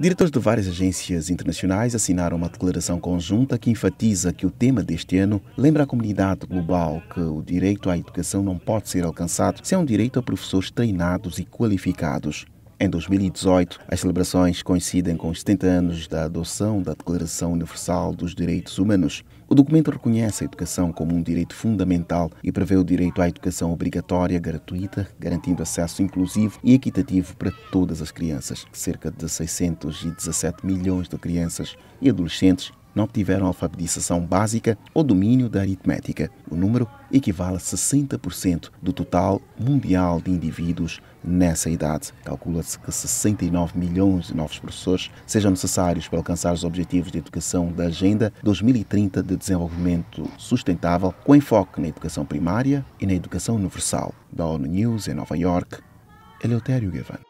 Diretores de várias agências internacionais assinaram uma declaração conjunta que enfatiza que o tema deste ano lembra à comunidade global que o direito à educação não pode ser alcançado sem um direito a professores treinados e qualificados. Em 2018, as celebrações coincidem com os 70 anos da adoção da Declaração Universal dos Direitos Humanos. O documento reconhece a educação como um direito fundamental e prevê o direito à educação obrigatória, gratuita, garantindo acesso inclusivo e equitativo para todas as crianças. Cerca de 617 milhões de crianças e adolescentes não obtiveram alfabetização básica ou domínio da aritmética. O número equivale a 60% do total mundial de indivíduos nessa idade. Calcula-se que 69 milhões de novos professores sejam necessários para alcançar os objetivos de educação da Agenda 2030 de Desenvolvimento Sustentável, com enfoque na educação primária e na educação universal. Da ONU News, em Nova York, Eleutério Gavan.